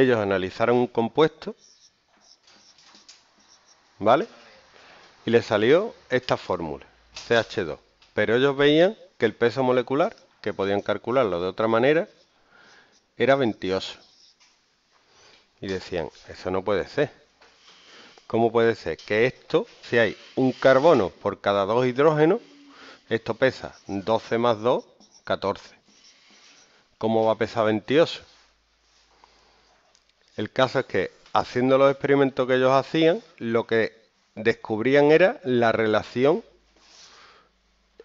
ellos analizaron un compuesto, ¿vale? Y les salió esta fórmula, CH2. Pero ellos veían que el peso molecular, que podían calcularlo de otra manera, era 28. Y decían, eso no puede ser. ¿Cómo puede ser que esto, si hay un carbono por cada dos hidrógenos, esto pesa 12 más 2, 14? ¿Cómo va a pesar 28? El caso es que haciendo los experimentos que ellos hacían, lo que descubrían era la relación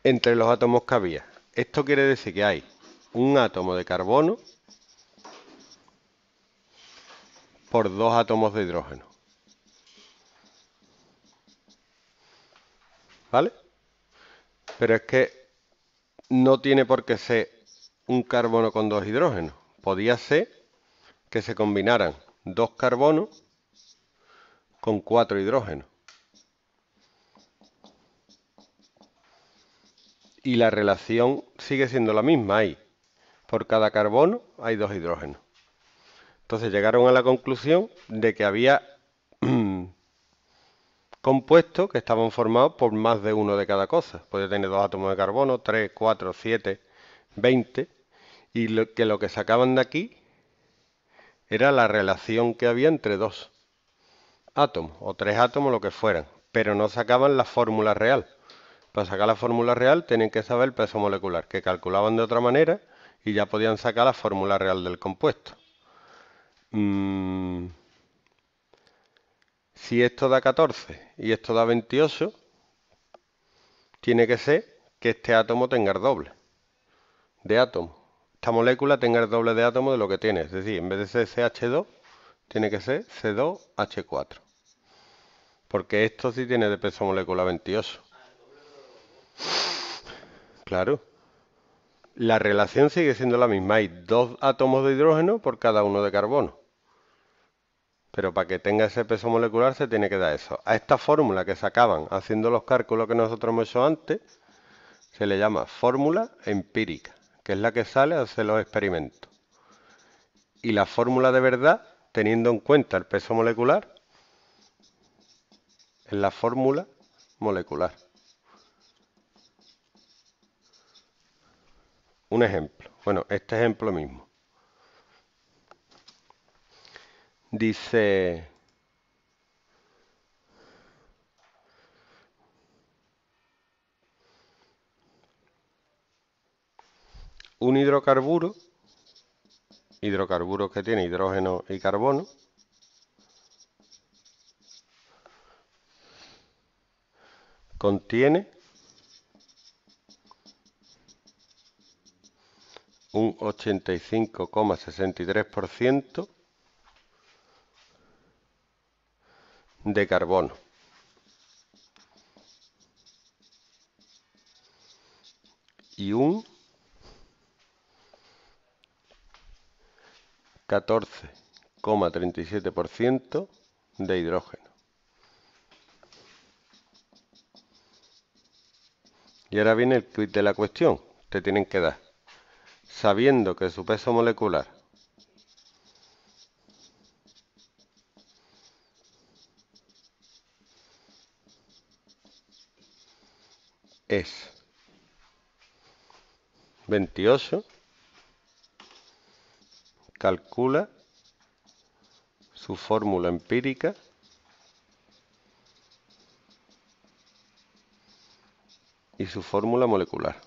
entre los átomos que había. Esto quiere decir que hay un átomo de carbono por dos átomos de hidrógeno. ¿Vale? Pero es que no tiene por qué ser un carbono con dos hidrógenos. Podía ser que se combinaran dos carbonos con cuatro hidrógenos. Y la relación sigue siendo la misma, ahí. por cada carbono hay dos hidrógenos. Entonces llegaron a la conclusión de que había compuestos que estaban formados por más de uno de cada cosa. Puede tener dos átomos de carbono, tres, cuatro, siete, veinte. Y que lo que sacaban de aquí era la relación que había entre dos átomos o tres átomos, lo que fueran, pero no sacaban la fórmula real. Para sacar la fórmula real tenían que saber el peso molecular, que calculaban de otra manera y ya podían sacar la fórmula real del compuesto. Mm. Si esto da 14 y esto da 28, tiene que ser que este átomo tenga el doble de átomos esta molécula tenga el doble de átomo de lo que tiene. Es decir, en vez de ser CH2, tiene que ser C2H4. Porque esto sí tiene de peso molécula 28. Claro. La relación sigue siendo la misma. Hay dos átomos de hidrógeno por cada uno de carbono. Pero para que tenga ese peso molecular se tiene que dar eso. A esta fórmula que sacaban haciendo los cálculos que nosotros hemos hecho antes, se le llama fórmula empírica que es la que sale a hacer los experimentos. Y la fórmula de verdad, teniendo en cuenta el peso molecular, es la fórmula molecular. Un ejemplo. Bueno, este ejemplo mismo. Dice un hidrocarburo, hidrocarburos que tiene hidrógeno y carbono, contiene un 85,63% de carbono. Y un 14,37% de hidrógeno. Y ahora viene el tweet de la cuestión. Te tienen que dar. Sabiendo que su peso molecular es 28 calcula su fórmula empírica y su fórmula molecular.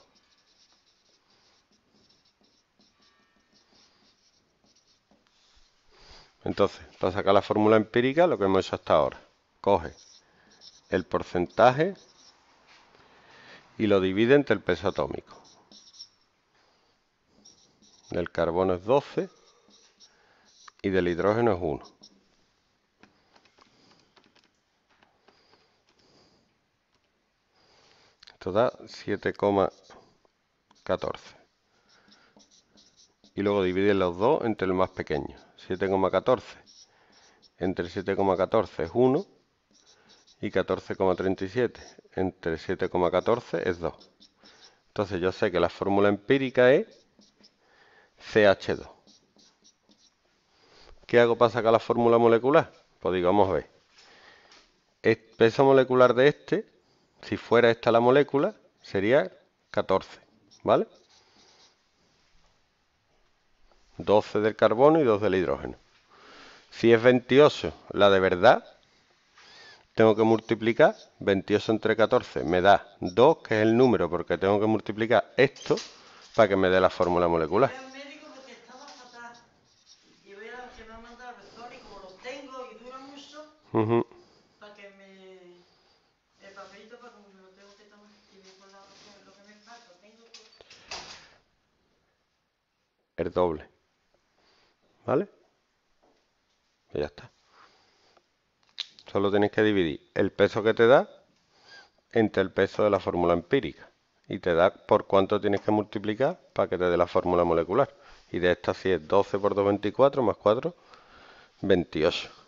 Entonces, para sacar la fórmula empírica, lo que hemos hecho hasta ahora, coge el porcentaje y lo divide entre el peso atómico. El carbono es 12 y del hidrógeno es 1. Esto da 7,14. Y luego divide los dos entre el más pequeño, 7,14. Entre 7,14 es 1 y 14,37 entre 7,14 es 2. Entonces yo sé que la fórmula empírica es CH2. ¿Qué hago para sacar la fórmula molecular? Pues digamos, ve. El peso molecular de este, si fuera esta la molécula, sería 14, ¿vale? 12 del carbono y 2 del hidrógeno. Si es 28, la de verdad, tengo que multiplicar 28 entre 14, me da 2, que es el número, porque tengo que multiplicar esto para que me dé la fórmula molecular. El doble. ¿Vale? Y ya está. Solo tienes que dividir el peso que te da entre el peso de la fórmula empírica. Y te da por cuánto tienes que multiplicar para que te dé la fórmula molecular. Y de esta si es 12 por 2, 24, más 4, 28.